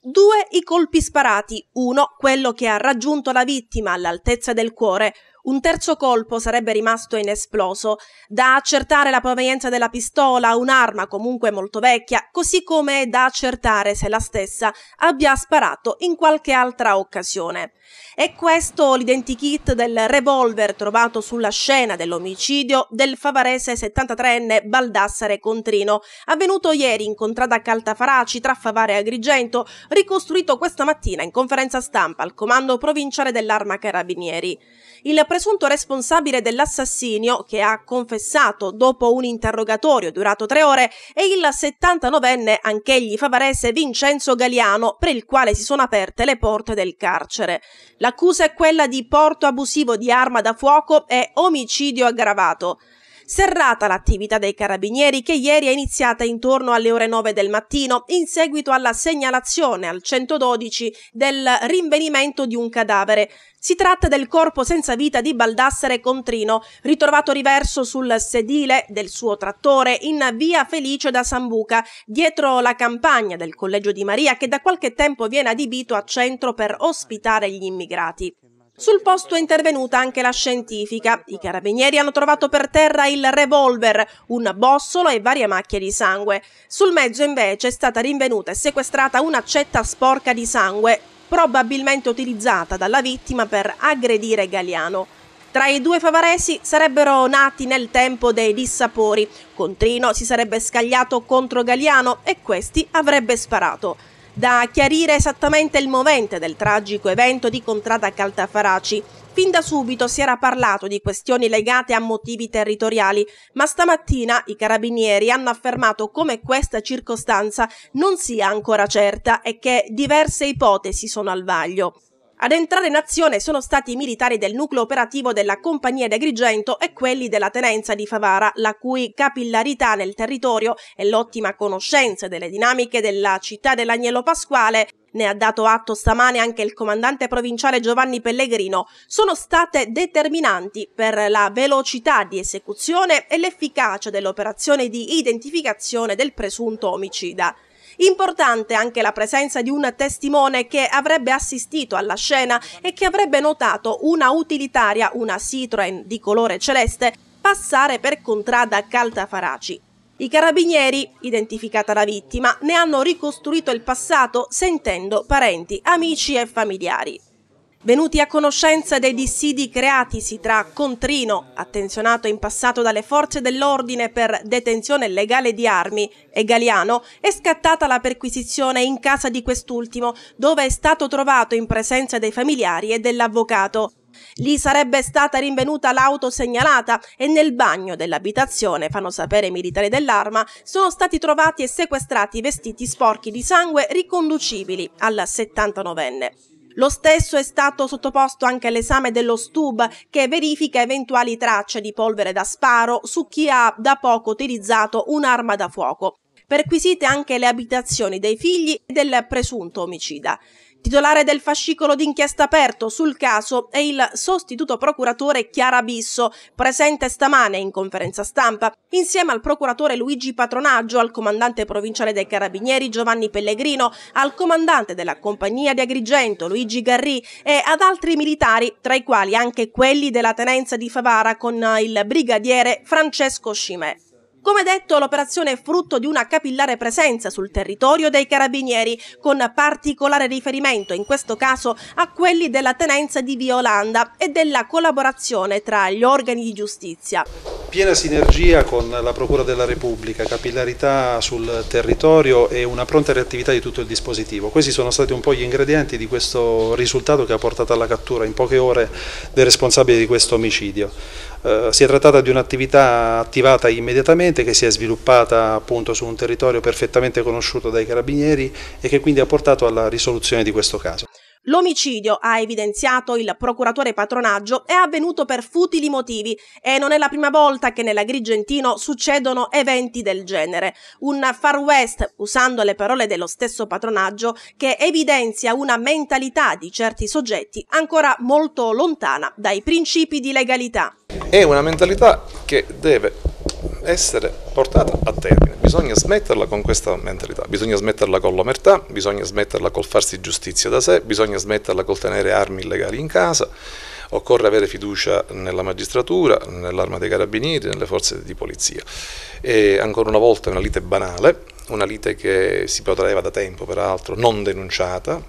Due i colpi sparati, uno quello che ha raggiunto la vittima all'altezza del cuore, un terzo colpo sarebbe rimasto inesploso, da accertare la provenienza della pistola, un'arma comunque molto vecchia, così come è da accertare se la stessa abbia sparato in qualche altra occasione. È questo l'identikit del revolver trovato sulla scena dell'omicidio del favarese 73enne Baldassare Contrino, avvenuto ieri in contrada Caltafaraci tra Favare e Agrigento, ricostruito questa mattina in conferenza stampa al comando provinciale dell'arma Carabinieri. Il presunto responsabile dell'assassinio, che ha confessato dopo un interrogatorio durato tre ore, è il 79enne, anch'egli favarese, Vincenzo Galiano, per il quale si sono aperte le porte del carcere. L'accusa è quella di porto abusivo di arma da fuoco e omicidio aggravato. Serrata l'attività dei carabinieri che ieri è iniziata intorno alle ore 9 del mattino in seguito alla segnalazione al 112 del rinvenimento di un cadavere. Si tratta del corpo senza vita di Baldassare Contrino, ritrovato riverso sul sedile del suo trattore in via Felice da Sambuca, dietro la campagna del Collegio di Maria che da qualche tempo viene adibito a centro per ospitare gli immigrati. Sul posto è intervenuta anche la scientifica. I carabinieri hanno trovato per terra il revolver, un bossolo e varie macchie di sangue. Sul mezzo invece è stata rinvenuta e sequestrata una cetta sporca di sangue, probabilmente utilizzata dalla vittima per aggredire Galiano. Tra i due favaresi sarebbero nati nel tempo dei dissapori. Contrino si sarebbe scagliato contro Galiano e questi avrebbe sparato da chiarire esattamente il movente del tragico evento di Contrada Caltafaraci. Fin da subito si era parlato di questioni legate a motivi territoriali, ma stamattina i carabinieri hanno affermato come questa circostanza non sia ancora certa e che diverse ipotesi sono al vaglio. Ad entrare in azione sono stati i militari del nucleo operativo della compagnia di Agrigento e quelli della tenenza di Favara, la cui capillarità nel territorio e l'ottima conoscenza delle dinamiche della città dell'Agnello Pasquale ne ha dato atto stamane anche il comandante provinciale Giovanni Pellegrino, sono state determinanti per la velocità di esecuzione e l'efficacia dell'operazione di identificazione del presunto omicida. Importante anche la presenza di un testimone che avrebbe assistito alla scena e che avrebbe notato una utilitaria, una Citroën di colore celeste, passare per contrada Caltafaraci. I carabinieri, identificata la vittima, ne hanno ricostruito il passato sentendo parenti, amici e familiari. Venuti a conoscenza dei dissidi creatisi tra Contrino, attenzionato in passato dalle forze dell'ordine per detenzione legale di armi, e Galiano, è scattata la perquisizione in casa di quest'ultimo, dove è stato trovato in presenza dei familiari e dell'avvocato. Lì sarebbe stata rinvenuta l'auto segnalata e nel bagno dell'abitazione, fanno sapere i militari dell'arma, sono stati trovati e sequestrati vestiti sporchi di sangue riconducibili al 79enne. Lo stesso è stato sottoposto anche all'esame dello STUB che verifica eventuali tracce di polvere da sparo su chi ha da poco utilizzato un'arma da fuoco perquisite anche le abitazioni dei figli del presunto omicida. Titolare del fascicolo d'inchiesta aperto sul caso è il sostituto procuratore Chiara Bisso, presente stamane in conferenza stampa, insieme al procuratore Luigi Patronaggio, al comandante provinciale dei Carabinieri Giovanni Pellegrino, al comandante della compagnia di Agrigento Luigi Garrì e ad altri militari, tra i quali anche quelli della tenenza di Favara con il brigadiere Francesco Scimè. Come detto, l'operazione è frutto di una capillare presenza sul territorio dei carabinieri, con particolare riferimento in questo caso a quelli della tenenza di Via Olanda e della collaborazione tra gli organi di giustizia piena sinergia con la Procura della Repubblica, capillarità sul territorio e una pronta reattività di tutto il dispositivo. Questi sono stati un po' gli ingredienti di questo risultato che ha portato alla cattura in poche ore del responsabile di questo omicidio. Eh, si è trattata di un'attività attivata immediatamente che si è sviluppata appunto su un territorio perfettamente conosciuto dai carabinieri e che quindi ha portato alla risoluzione di questo caso. L'omicidio, ha evidenziato il procuratore patronaggio, è avvenuto per futili motivi e non è la prima volta che nell'Agrigentino succedono eventi del genere. Un far west, usando le parole dello stesso patronaggio, che evidenzia una mentalità di certi soggetti ancora molto lontana dai principi di legalità. È una mentalità che deve essere portata a termine. Bisogna smetterla con questa mentalità, bisogna smetterla con l'omertà, bisogna smetterla col farsi giustizia da sé, bisogna smetterla col tenere armi illegali in casa, occorre avere fiducia nella magistratura, nell'arma dei carabinieri, nelle forze di polizia. E ancora una volta è una lite banale, una lite che si protraeva da tempo, peraltro non denunciata,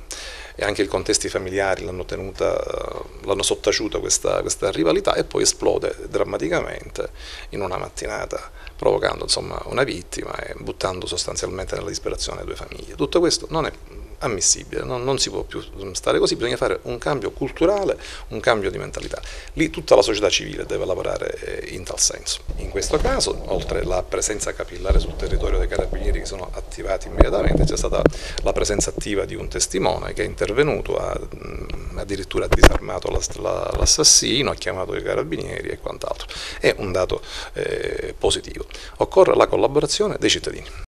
e anche i contesti familiari l'hanno, tenuta, eh, l'hanno sottaciuta questa, questa, rivalità e poi esplode drammaticamente in una mattinata provocando insomma, una vittima e buttando sostanzialmente nella disperazione due famiglie. Tutto questo non è ammissibile, non, non, si può più stare così, bisogna fare un cambio culturale, un cambio di mentalità. Lì tutta la società civile deve lavorare eh, in tal senso. In questo caso, oltre alla presenza capillare sul territorio dei carabinieri che sono attivati immediatamente, c'è stata la presenza attiva di un testimone che è intervenuto, ha addirittura disarmato l'assassino, ha chiamato i carabinieri e quant'altro. È un dato eh, positivo. Occorre la collaborazione dei cittadini.